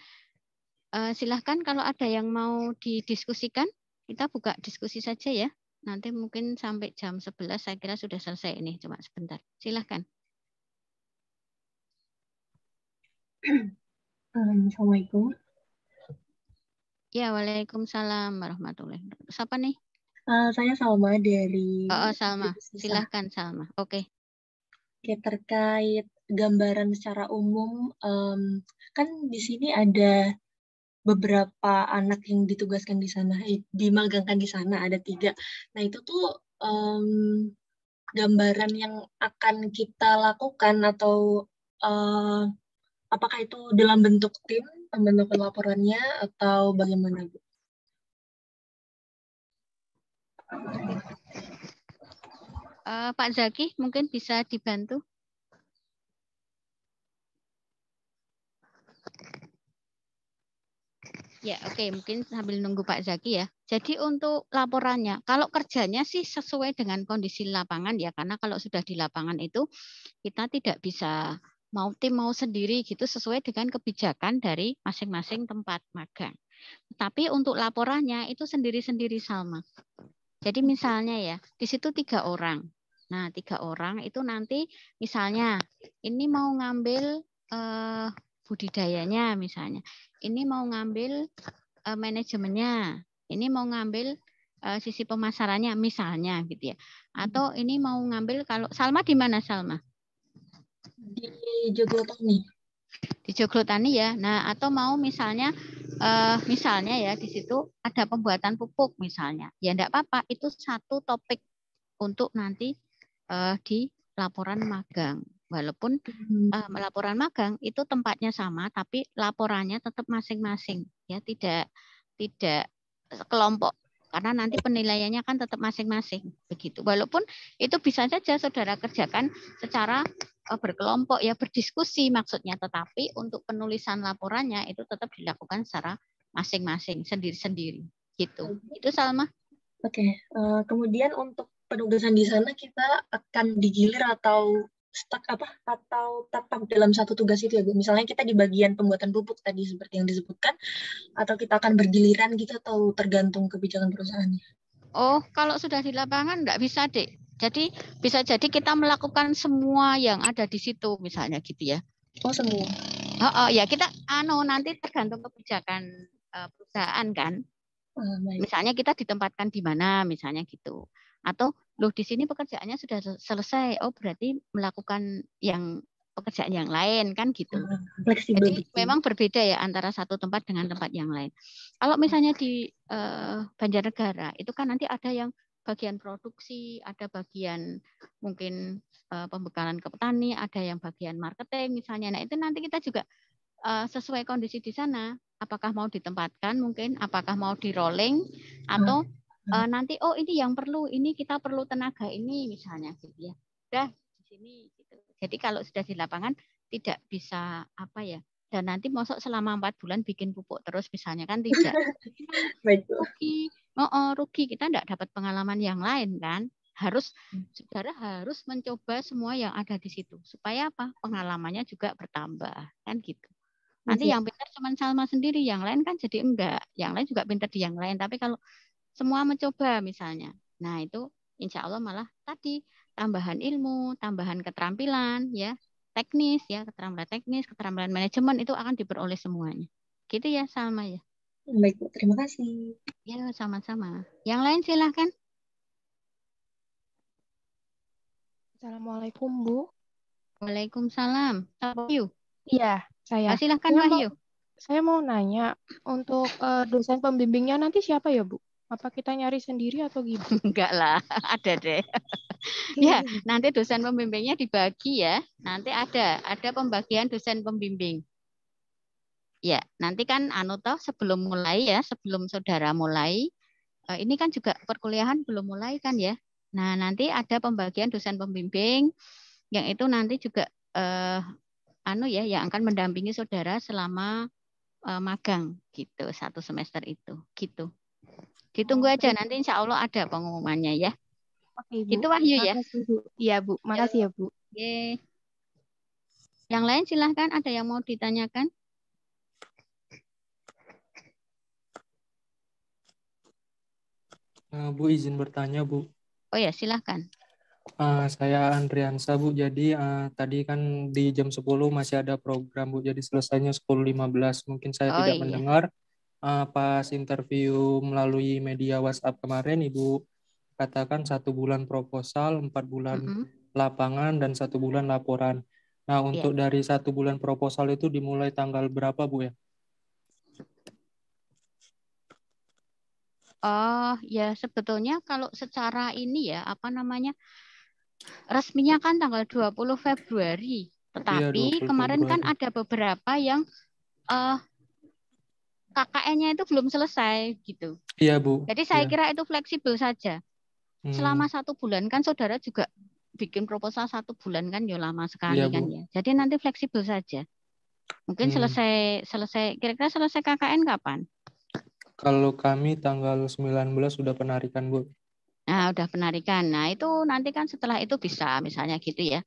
Uh, silahkan kalau ada yang mau didiskusikan kita buka diskusi saja ya. Nanti mungkin sampai jam 11 saya kira sudah selesai ini. Cuma sebentar. Silahkan. Um, Assalamualaikum. Ya, Waalaikumsalam warahmatullahi wabarakatuh. Siapa nih? Uh, saya Salma dari... Oh, oh Salma. Silahkan Salma. Oke. Okay. Oke, terkait gambaran secara umum, um, kan di sini ada beberapa anak yang ditugaskan di sana, dimagangkan di sana ada tiga. Nah itu tuh um, gambaran yang akan kita lakukan atau uh, apakah itu dalam bentuk tim pembentukan laporannya atau bagaimana Bu? Uh, Pak Zaki mungkin bisa dibantu. Ya, oke, okay. mungkin sambil nunggu Pak Zaki ya. Jadi untuk laporannya, kalau kerjanya sih sesuai dengan kondisi lapangan ya, karena kalau sudah di lapangan itu kita tidak bisa mau tim mau sendiri gitu sesuai dengan kebijakan dari masing-masing tempat magang. Tapi untuk laporannya itu sendiri-sendiri sama. Jadi misalnya ya, di situ tiga orang. Nah, tiga orang itu nanti misalnya ini mau ngambil eh, budidayanya misalnya ini mau ngambil uh, manajemennya, ini mau ngambil uh, sisi pemasarannya misalnya gitu ya. Atau hmm. ini mau ngambil kalau Salma di mana Salma? Di Joglo Joglotani. Di Joglo Tani ya. Nah, atau mau misalnya uh, misalnya ya di situ ada pembuatan pupuk misalnya. Ya enggak apa-apa, itu satu topik untuk nanti uh, di laporan magang. Walaupun hmm. uh, laporan magang itu tempatnya sama, tapi laporannya tetap masing-masing, ya tidak tidak kelompok karena nanti penilaiannya kan tetap masing-masing begitu. Walaupun itu bisa saja saudara kerjakan secara berkelompok ya berdiskusi maksudnya, tetapi untuk penulisan laporannya itu tetap dilakukan secara masing-masing sendiri-sendiri gitu. Itu Salma. Oke, okay. uh, kemudian untuk penugasan di sana kita akan digilir atau stuck apa atau tetap dalam satu tugas itu ya Bu. Misalnya kita di bagian pembuatan pupuk tadi seperti yang disebutkan atau kita akan bergiliran gitu atau tergantung kebijakan perusahaannya. Oh, kalau sudah di lapangan nggak bisa, Dek. Jadi bisa jadi kita melakukan semua yang ada di situ misalnya gitu ya. Oh, semua. Oh, oh ya kita anu nanti tergantung kebijakan uh, perusahaan kan. Oh, Misalnya kita ditempatkan di mana misalnya gitu. Atau loh di sini pekerjaannya sudah selesai, oh berarti melakukan yang pekerjaan yang lain kan gitu. Ah, fleksibel. Jadi gitu. memang berbeda ya antara satu tempat dengan tempat yang lain. Kalau misalnya di uh, Banjarnegara itu kan nanti ada yang bagian produksi, ada bagian mungkin uh, pembekalan ke petani, ada yang bagian marketing misalnya. Nah itu nanti kita juga uh, sesuai kondisi di sana. Apakah mau ditempatkan mungkin, apakah mau di rolling atau hmm uh, nanti oh ini yang perlu ini kita perlu tenaga ini misalnya gitu ya udah di sini gitu jadi kalau sudah di lapangan tidak bisa apa ya dan nanti mosok selama empat bulan bikin pupuk terus misalnya kan tidak rugi oh, oh rugi kita tidak dapat pengalaman yang lain kan harus hmm. saudara harus mencoba semua yang ada di situ supaya apa pengalamannya juga bertambah kan gitu nanti hmm. yang pintar cuma Salma sendiri yang lain kan jadi enggak yang lain juga pintar di yang lain tapi kalau semua mencoba misalnya. Nah, itu insya Allah malah tadi tambahan ilmu, tambahan keterampilan, ya teknis, ya keterampilan teknis, keterampilan manajemen itu akan diperoleh semuanya. Gitu ya, sama ya. Baik, terima kasih. Ya, sama-sama. Yang lain silahkan. Assalamualaikum, Bu. Waalaikumsalam. Wahyu. Iya, saya. Ah, silahkan, Wahyu. Saya mau nanya, untuk eh, dosen pembimbingnya nanti siapa ya, Bu? apa kita nyari sendiri atau gimana? Enggak lah, ada deh. Iya. ya, nanti dosen pembimbingnya dibagi ya. Nanti ada, ada pembagian dosen pembimbing. Ya, nanti kan anu toh sebelum mulai ya, sebelum saudara mulai, eh, ini kan juga perkuliahan belum mulai kan ya. Nah, nanti ada pembagian dosen pembimbing yang itu nanti juga eh, anu ya yang akan mendampingi saudara selama eh, magang gitu satu semester itu. Gitu. Ditunggu aja nanti insya Allah ada pengumumannya ya. Oke, Itu Wahyu ya. Iya Bu, makasih ya Bu. Oke. Yang lain silahkan ada yang mau ditanyakan. Uh, Bu izin bertanya Bu. Oh ya silahkan. Uh, saya Andriansa Bu. Jadi uh, tadi kan di jam 10 masih ada program Bu. Jadi selesainya 10.15. Mungkin saya oh, tidak iya. mendengar uh, pas interview melalui media WhatsApp kemarin Ibu katakan satu bulan proposal, empat bulan mm -hmm. lapangan dan satu bulan laporan. Nah iya. untuk yeah. dari satu bulan proposal itu dimulai tanggal berapa Bu ya? Oh ya sebetulnya kalau secara ini ya apa namanya resminya kan tanggal 20 Februari. Iya, Tetapi 20 kemarin kan ada beberapa yang uh, KKN-nya itu belum selesai gitu. Iya bu. Jadi saya ya. kira itu fleksibel saja. Hmm. Selama satu bulan kan saudara juga bikin proposal satu bulan kan ya lama sekali ya, kan ya. Jadi nanti fleksibel saja. Mungkin hmm. selesai selesai kira-kira selesai KKN kapan? Kalau kami tanggal 19 sudah penarikan bu. Nah udah penarikan. Nah itu nanti kan setelah itu bisa misalnya gitu ya.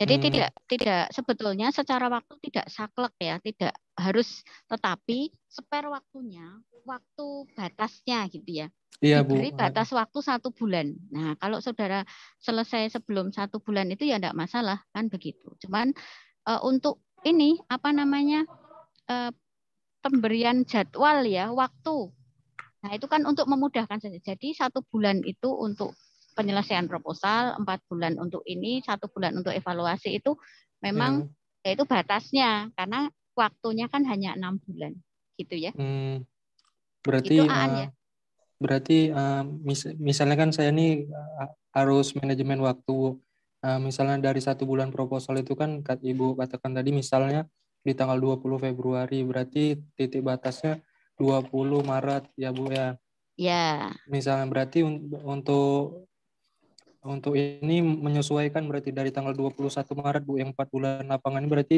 Jadi hmm. tidak tidak sebetulnya secara waktu tidak saklek ya, tidak harus tetapi spare waktunya, waktu batasnya gitu ya. Iya, Diberi batas waktu satu bulan. Nah, kalau saudara selesai sebelum satu bulan itu ya tidak masalah kan begitu. Cuman uh, untuk ini apa namanya uh, pemberian jadwal ya waktu. Nah itu kan untuk memudahkan saja. Jadi satu bulan itu untuk penyelesaian proposal, empat bulan untuk ini, satu bulan untuk evaluasi itu memang hmm. Ya itu batasnya karena waktunya kan hanya enam bulan gitu ya. Hmm. Berarti itu uh, ya. berarti uh, mis misalnya kan saya ini eh, harus manajemen waktu. Uh, misalnya dari satu bulan proposal itu kan Kat Ibu katakan tadi misalnya di tanggal 20 Februari berarti titik batasnya 20 Maret ya Bu ya. Ya. Misalnya berarti untuk untuk ini menyesuaikan berarti dari tanggal 21 Maret Bu yang 4 bulan lapangan ini berarti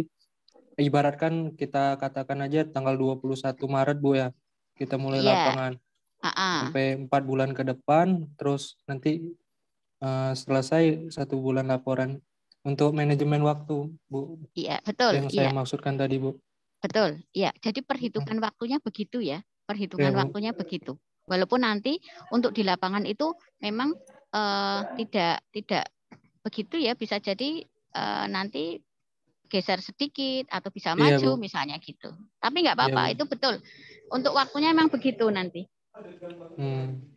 ibaratkan kita katakan aja tanggal 21 Maret Bu ya. Kita mulai yeah. lapangan. Uh -uh. Sampai 4 bulan ke depan terus nanti uh, selesai satu bulan laporan untuk manajemen waktu Bu. Iya, yeah, betul. Yang yeah. saya iya. maksudkan tadi Bu. Betul. Iya, jadi perhitungan hmm. waktunya begitu ya. Perhitungan yeah, waktunya begitu. Walaupun nanti untuk di lapangan itu memang uh, tidak tidak begitu ya bisa jadi uh, nanti geser sedikit atau bisa iya, maju misalnya gitu. Tapi nggak iya, apa-apa, iya, itu betul. Untuk waktunya emang begitu nanti. Hmm.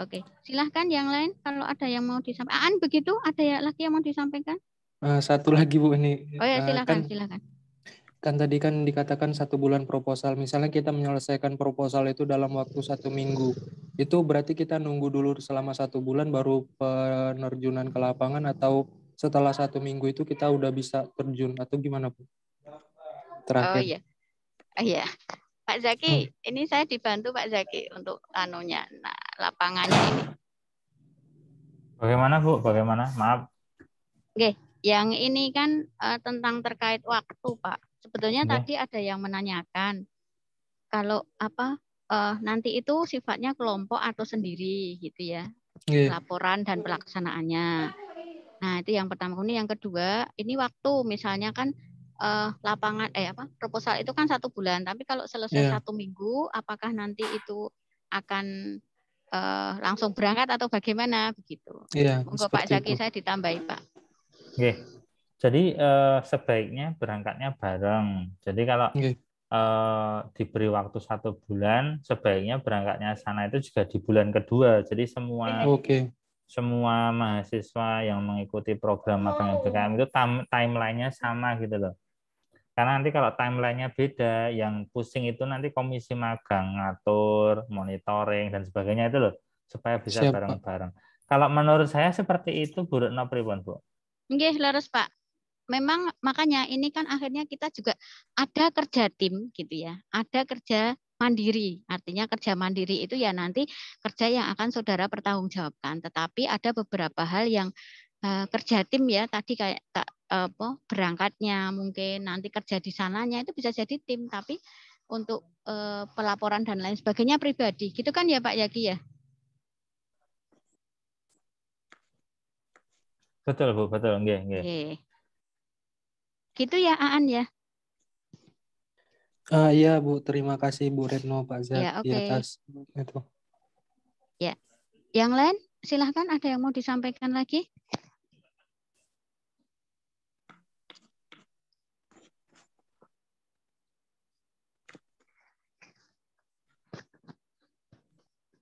Oke, silahkan yang lain kalau ada yang mau disampaikan. begitu, ada ya lagi yang mau disampaikan? Uh, satu lagi Bu ini. Oh ya silahkan, uh, kan, silahkan kan tadi kan dikatakan satu bulan proposal. Misalnya kita menyelesaikan proposal itu dalam waktu satu minggu. Itu berarti kita nunggu dulu selama satu bulan baru penerjunan ke lapangan atau setelah satu minggu itu kita udah bisa terjun atau gimana Bu? Terakhir. Oh iya. Oh, iya. Pak Zaki, hmm. ini saya dibantu Pak Zaki untuk anunya, nah, lapangannya ini. Bagaimana Bu? Bagaimana? Maaf. Oke, yang ini kan uh, tentang terkait waktu Pak. Sebetulnya ya. tadi ada yang menanyakan kalau apa uh, nanti itu sifatnya kelompok atau sendiri gitu ya. ya. Laporan dan pelaksanaannya. Nah, itu yang pertama. Ini yang kedua, ini waktu misalnya kan uh, lapangan eh apa? proposal itu kan satu bulan, tapi kalau selesai ya. satu minggu apakah nanti itu akan uh, langsung berangkat atau bagaimana begitu. Iya. Pak Zaki saya ditambahi, Pak. Oke. Okay. Jadi eh, sebaiknya berangkatnya bareng. Jadi kalau okay. Iya. eh, diberi waktu satu bulan, sebaiknya berangkatnya sana itu juga di bulan kedua. Jadi semua okay. semua mahasiswa yang mengikuti program magang oh. BKM itu timelinenya sama gitu loh. Karena nanti kalau timelinenya beda, yang pusing itu nanti komisi magang ngatur, monitoring dan sebagainya itu loh, supaya bisa bareng-bareng. Kalau menurut saya seperti itu, Bu Retno Pribon, Bu. Oke, okay, selaras Pak memang makanya ini kan akhirnya kita juga ada kerja tim gitu ya, ada kerja mandiri. Artinya kerja mandiri itu ya nanti kerja yang akan saudara pertanggungjawabkan. Tetapi ada beberapa hal yang uh, kerja tim ya tadi kayak tak, apa berangkatnya mungkin nanti kerja di sananya itu bisa jadi tim tapi untuk uh, pelaporan dan lain sebagainya pribadi. Gitu kan ya Pak Yaki ya? Betul Bu, betul. Nggih, nggih. Gitu ya Aan ya. Ah uh, iya Bu, terima kasih Bu Retno Pak Zat ya, okay. di atas itu. Ya. Yang lain silahkan ada yang mau disampaikan lagi?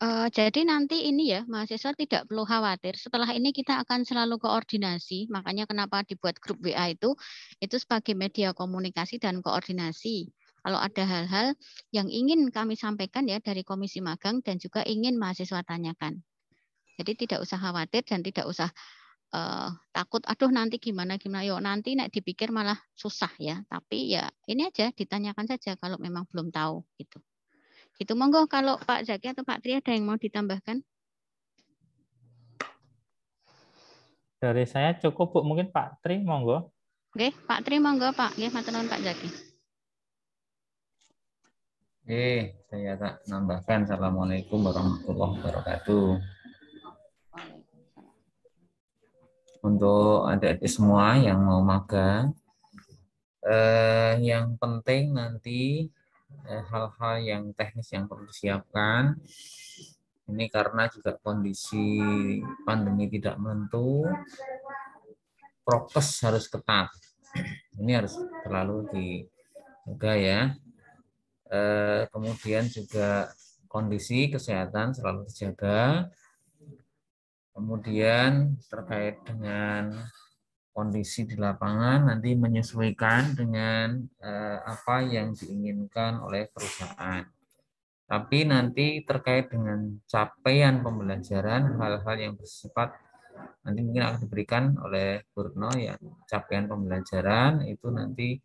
Uh, jadi nanti ini ya mahasiswa tidak perlu khawatir. Setelah ini kita akan selalu koordinasi. Makanya kenapa dibuat grup WA itu itu sebagai media komunikasi dan koordinasi. Kalau ada hal-hal yang ingin kami sampaikan ya dari Komisi Magang dan juga ingin mahasiswa tanyakan. Jadi tidak usah khawatir dan tidak usah uh, takut aduh nanti gimana gimana yuk nanti nek dipikir malah susah ya. Tapi ya ini aja ditanyakan saja kalau memang belum tahu gitu itu Monggo kalau Pak Zaki atau Pak Tri ada yang mau ditambahkan? Dari saya cukup Bu, mungkin Pak Tri monggo. Oke, Pak Tri monggo Pak, nggih matur Pak Zaki. Oke, saya tak nambahkan. Assalamualaikum warahmatullahi wabarakatuh. Untuk adik-adik semua yang mau magang, eh, yang penting nanti Eh, hal-hal yang teknis yang perlu disiapkan. Ini karena juga kondisi pandemi tidak menentu, prokes harus ketat. Ini harus terlalu dijaga ya. Eh, kemudian juga kondisi kesehatan selalu dijaga. Kemudian terkait dengan kondisi di lapangan nanti menyesuaikan dengan uh, apa yang diinginkan oleh perusahaan. Tapi nanti terkait dengan capaian pembelajaran hal-hal yang bersifat nanti mungkin akan diberikan oleh Burno ya capaian pembelajaran itu nanti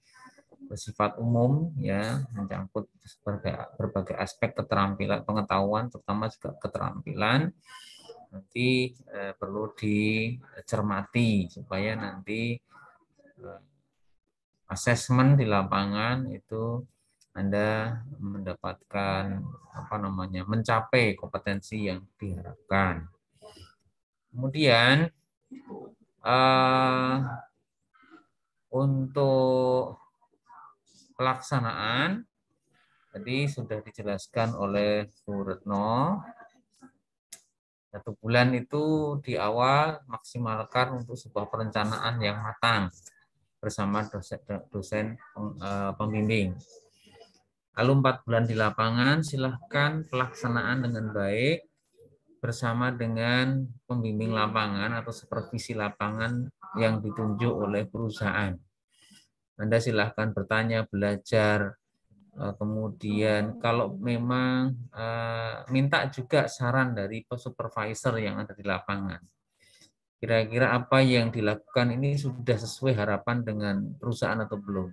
bersifat umum ya mencangkut berbagai, berbagai aspek keterampilan pengetahuan terutama juga keterampilan nanti eh, perlu dicermati supaya nanti eh, asesmen di lapangan itu Anda mendapatkan apa namanya mencapai kompetensi yang diharapkan. Kemudian eh, untuk pelaksanaan tadi sudah dijelaskan oleh Bu Retno satu bulan itu di awal maksimalkan untuk sebuah perencanaan yang matang bersama dosen, dosen e, pembimbing. Lalu empat bulan di lapangan, silahkan pelaksanaan dengan baik bersama dengan pembimbing lapangan atau supervisi lapangan yang ditunjuk oleh perusahaan. Anda silahkan bertanya, belajar, Eh, kemudian hmm. kalau memang eh, minta juga saran dari supervisor yang ada di lapangan. Kira-kira apa yang dilakukan ini sudah sesuai harapan dengan perusahaan atau belum?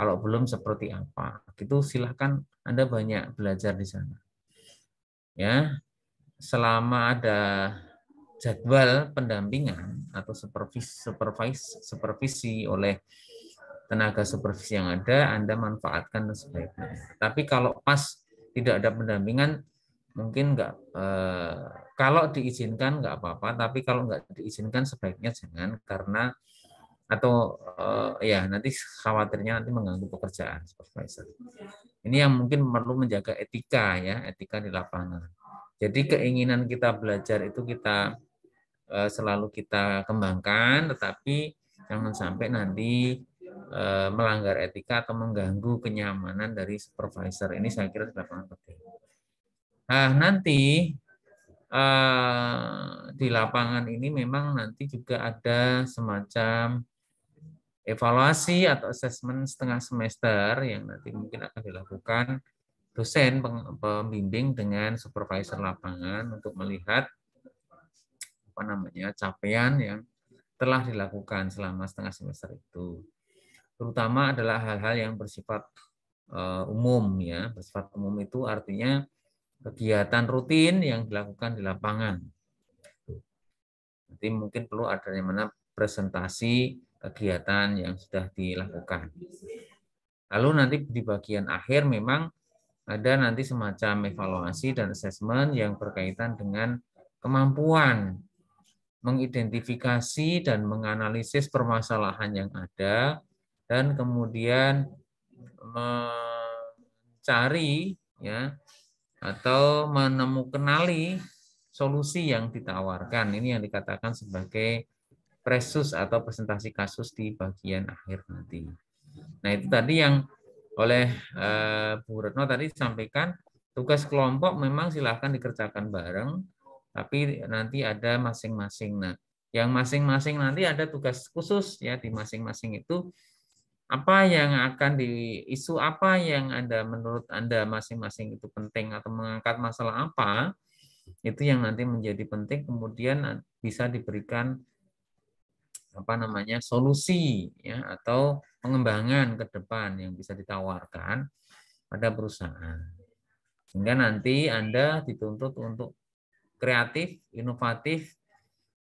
Kalau belum seperti apa? Itu silahkan Anda banyak belajar di sana. Ya, selama ada jadwal pendampingan atau supervisi, supervisi, supervisi oleh tenaga supervisi yang ada Anda manfaatkan sebaiknya. Tapi kalau pas tidak ada pendampingan mungkin nggak eh, kalau diizinkan nggak apa-apa tapi kalau nggak diizinkan sebaiknya jangan karena atau eh, ya nanti khawatirnya nanti mengganggu pekerjaan supervisor ini yang mungkin perlu menjaga etika ya etika di lapangan jadi keinginan kita belajar itu kita eh, selalu kita kembangkan tetapi jangan sampai nanti Eh, melanggar etika atau mengganggu kenyamanan dari supervisor. Ini saya kira sudah pernah penting. Nah, nanti eh, di lapangan ini memang nanti juga ada semacam evaluasi atau assessment setengah semester yang nanti mungkin akan dilakukan dosen pembimbing dengan supervisor lapangan untuk melihat apa namanya capaian yang telah dilakukan selama setengah semester itu terutama adalah hal-hal yang bersifat uh, umum ya bersifat umum itu artinya kegiatan rutin yang dilakukan di lapangan nanti mungkin perlu ada yang mana presentasi kegiatan yang sudah dilakukan lalu nanti di bagian akhir memang ada nanti semacam evaluasi dan assessment yang berkaitan dengan kemampuan mengidentifikasi dan menganalisis permasalahan yang ada, dan kemudian mencari ya atau menemukan kenali solusi yang ditawarkan. Ini yang dikatakan sebagai presus atau presentasi kasus di bagian akhir nanti. Nah, itu tadi yang oleh eh, Bu Retno tadi sampaikan tugas kelompok memang silahkan dikerjakan bareng, tapi nanti ada masing-masing. Nah, yang masing-masing nanti ada tugas khusus ya di masing-masing itu apa yang akan di isu apa yang Anda menurut Anda masing-masing itu penting atau mengangkat masalah apa itu yang nanti menjadi penting kemudian bisa diberikan apa namanya solusi ya atau pengembangan ke depan yang bisa ditawarkan pada perusahaan sehingga nanti Anda dituntut untuk kreatif, inovatif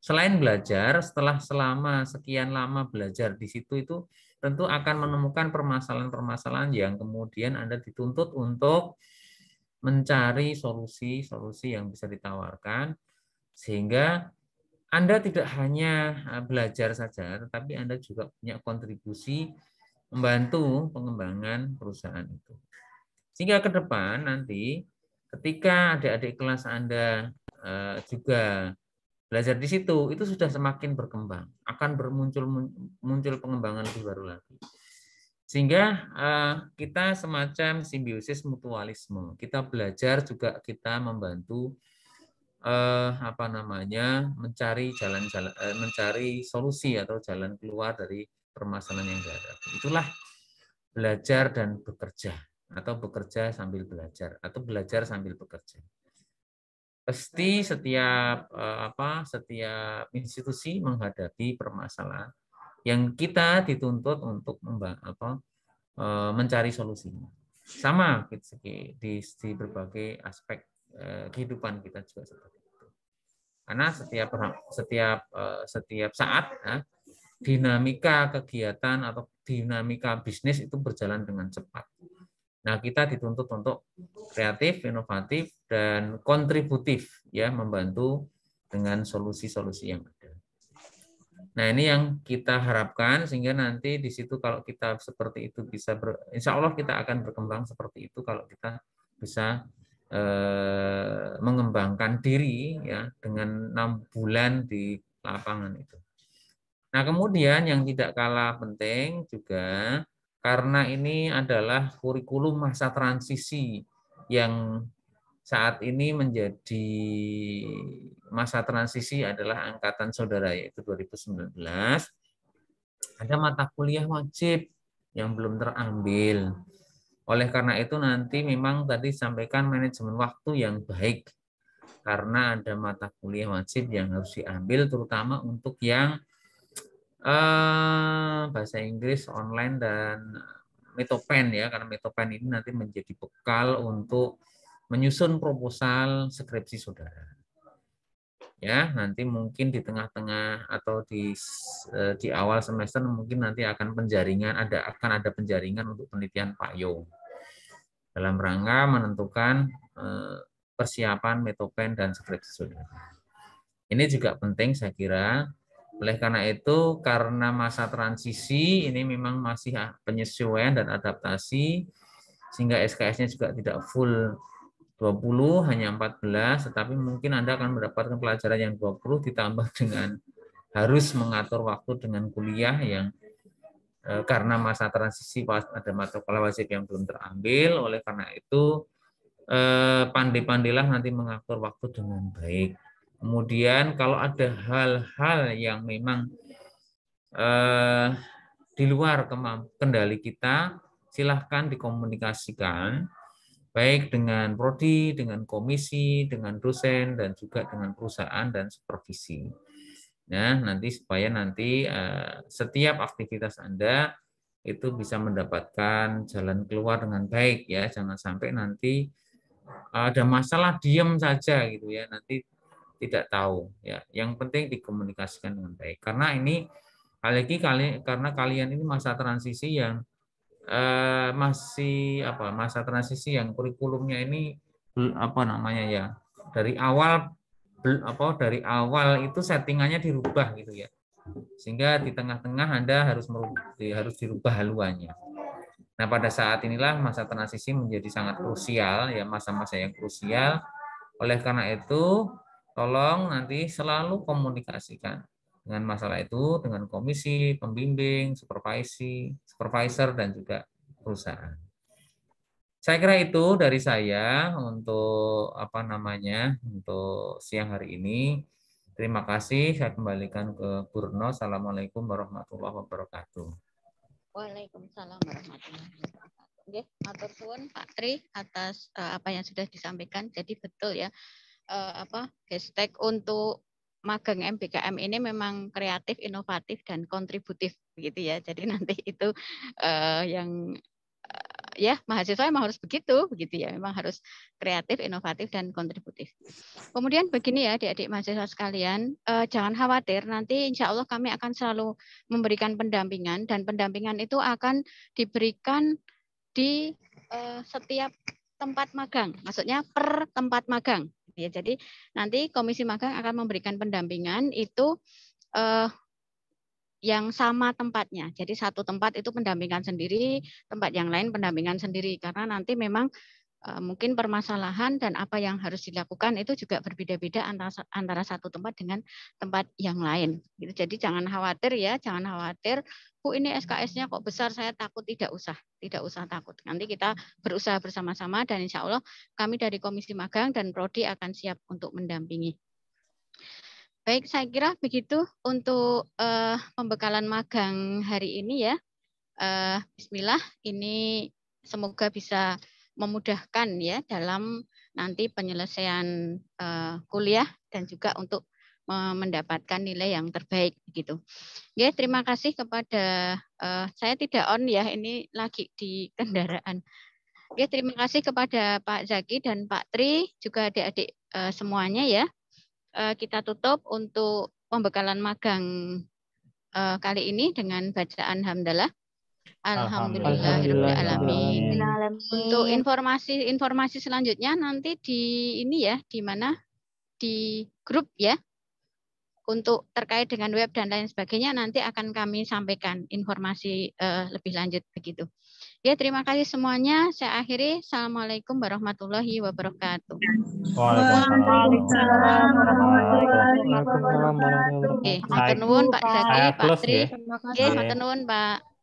selain belajar setelah selama sekian lama belajar di situ itu tentu akan menemukan permasalahan-permasalahan yang kemudian Anda dituntut untuk mencari solusi-solusi yang bisa ditawarkan sehingga Anda tidak hanya eh, belajar saja tetapi Anda juga punya kontribusi membantu pengembangan perusahaan itu. Sehingga ke depan nanti ketika adik-adik kelas Anda eh, juga belajar di situ itu sudah semakin berkembang akan bermuncul muncul pengembangan lebih baru lagi sehingga eh, kita semacam simbiosis mutualisme kita belajar juga kita membantu eh, apa namanya mencari jalan jalan eh, mencari solusi atau jalan keluar dari permasalahan yang ada. itulah belajar dan bekerja atau bekerja sambil belajar atau belajar sambil bekerja pasti setiap eh, apa setiap institusi menghadapi permasalahan yang kita dituntut untuk apa, eh, mencari solusinya sama di, di berbagai aspek eh, kehidupan kita juga seperti itu karena setiap setiap setiap saat ya, dinamika kegiatan atau dinamika bisnis itu berjalan dengan cepat Nah, kita dituntut untuk kreatif, inovatif, dan kontributif, ya, membantu dengan solusi-solusi yang ada. Nah, ini yang kita harapkan sehingga nanti di situ kalau kita seperti itu bisa, ber, insya Allah kita akan berkembang seperti itu kalau kita bisa eh, mengembangkan diri ya dengan enam bulan di lapangan itu. Nah, kemudian yang tidak kalah penting juga karena ini adalah kurikulum masa transisi yang saat ini menjadi masa transisi adalah angkatan saudara yaitu 2019 ada mata kuliah wajib yang belum terambil oleh karena itu nanti memang tadi sampaikan manajemen waktu yang baik karena ada mata kuliah wajib yang harus diambil terutama untuk yang Eh, bahasa Inggris online dan metopen ya karena metopen ini nanti menjadi bekal untuk menyusun proposal skripsi saudara ya nanti mungkin di tengah-tengah atau di eh, di awal semester mungkin nanti akan penjaringan ada akan ada penjaringan untuk penelitian Pak payung dalam rangka menentukan eh, persiapan metopen dan skripsi saudara ini juga penting saya kira oleh karena itu, karena masa transisi ini memang masih penyesuaian dan adaptasi, sehingga SKS-nya juga tidak full 20, hanya 14, tetapi mungkin Anda akan mendapatkan pelajaran yang 20 ditambah dengan harus mengatur waktu dengan kuliah yang e, karena masa transisi ada mata kuliah wajib yang belum terambil, oleh karena itu e, pandai-pandailah nanti mengatur waktu dengan baik. Kemudian kalau ada hal-hal yang memang eh, di luar kendali kita, silahkan dikomunikasikan baik dengan prodi, dengan komisi, dengan dosen, dan juga dengan perusahaan dan supervisi. Nah, nanti supaya nanti eh, setiap aktivitas Anda itu bisa mendapatkan jalan keluar dengan baik ya, jangan sampai nanti eh, ada masalah diam saja gitu ya nanti tidak tahu ya yang penting dikomunikasikan dengan baik karena ini apalagi kali karena kalian ini masa transisi yang eh, masih apa masa transisi yang kurikulumnya ini apa namanya ya dari awal apa dari awal itu settingannya dirubah gitu ya sehingga di tengah-tengah anda harus merubah, harus dirubah haluannya nah pada saat inilah masa transisi menjadi sangat krusial ya masa-masa yang krusial oleh karena itu Tolong nanti selalu komunikasikan dengan masalah itu dengan komisi, pembimbing, supervisi, supervisor dan juga perusahaan. Saya kira itu dari saya untuk apa namanya untuk siang hari ini. Terima kasih. Saya kembalikan ke Burno. Assalamualaikum warahmatullahi wabarakatuh. Waalaikumsalam warahmatullahi wabarakatuh. Oke, Pak Tri atas eh, apa yang sudah disampaikan. Jadi betul ya uh, apa hashtag untuk magang MBKM ini memang kreatif, inovatif dan kontributif gitu ya. Jadi nanti itu uh, yang uh, ya mahasiswa memang harus begitu begitu ya. Memang harus kreatif, inovatif dan kontributif. Kemudian begini ya adik-adik mahasiswa sekalian, uh, jangan khawatir nanti insya Allah kami akan selalu memberikan pendampingan dan pendampingan itu akan diberikan di uh, setiap tempat magang. Maksudnya per tempat magang. Gitu ya. Jadi nanti Komisi Magang akan memberikan pendampingan itu eh, yang sama tempatnya. Jadi satu tempat itu pendampingan sendiri, tempat yang lain pendampingan sendiri karena nanti memang Eh, mungkin permasalahan dan apa yang harus dilakukan itu juga berbeda-beda antara antara satu tempat dengan tempat yang lain. Gitu. Jadi jangan khawatir ya, jangan khawatir. Bu ini SKS-nya kok besar, saya takut tidak usah, tidak usah takut. Nanti kita berusaha bersama-sama dan insya Allah kami dari Komisi Magang dan Prodi akan siap untuk mendampingi. Baik, saya kira begitu untuk uh, pembekalan magang hari ini ya. Uh, Bismillah, ini semoga bisa memudahkan ya dalam nanti penyelesaian uh, kuliah dan juga untuk mendapatkan nilai yang terbaik gitu. Ya, terima kasih kepada uh, saya tidak on ya ini lagi di kendaraan. Ya, terima kasih kepada Pak Zaki dan Pak Tri juga adik-adik uh, semuanya ya. Uh, kita tutup untuk pembekalan magang uh, kali ini dengan bacaan hamdalah. Alhamdulillah, alhamdulillah. Untuk informasi-informasi selanjutnya nanti di ini ya, di mana? Di grup ya. Untuk terkait dengan web dan lain sebagainya nanti akan kami sampaikan informasi uh, lebih lanjut begitu. Ya, terima kasih semuanya. Saya akhiri. Assalamualaikum warahmatullahi wabarakatuh. Waalaikumsalam warahmatullahi wabarakatuh. Oke, Pak Zaki, Pak Tri. Ya. Oke, Pak.